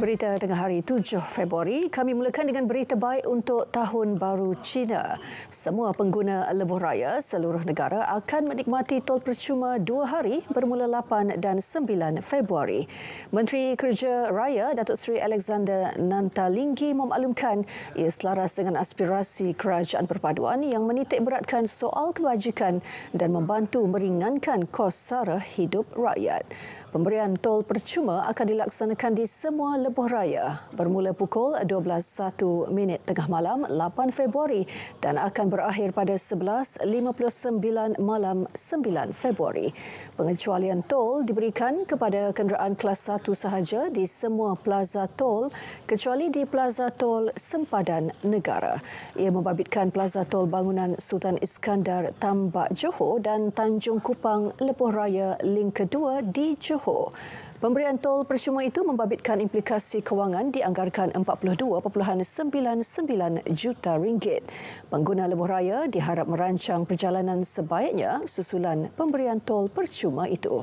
Berita tengah hari 7 Februari, kami mulakan dengan berita baik untuk Tahun Baru Cina. Semua pengguna lebuh raya seluruh negara akan menikmati tol percuma dua hari bermula 8 dan 9 Februari. Menteri Kerja Raya, Datuk Seri Alexander Nantalingi memaklumkan ia selaras dengan aspirasi kerajaan perpaduan yang menitik beratkan soal kebajikan dan membantu meringankan kos sara hidup rakyat. Pemberian tol percuma akan dilaksanakan di semua lebuh Lebuh Raya bermula pukul 12.01 minit tengah malam 8 Februari dan akan berakhir pada 11.59 malam 9 Februari. Pengecualian tol diberikan kepada kenderaan kelas 1 sahaja di semua plaza tol kecuali di plaza tol Sempadan Negara. Ia membabitkan plaza tol bangunan Sultan Iskandar Tambak Johor dan Tanjung Kupang Lepoh Raya Link Kedua di Johor. Pemberian tol percuma itu membabitkan implikasi alokasi kewangan dianggarkan 42.99 juta ringgit. Pengguna lebuh raya diharap merancang perjalanan sebaiknya susulan pemberian tol percuma itu.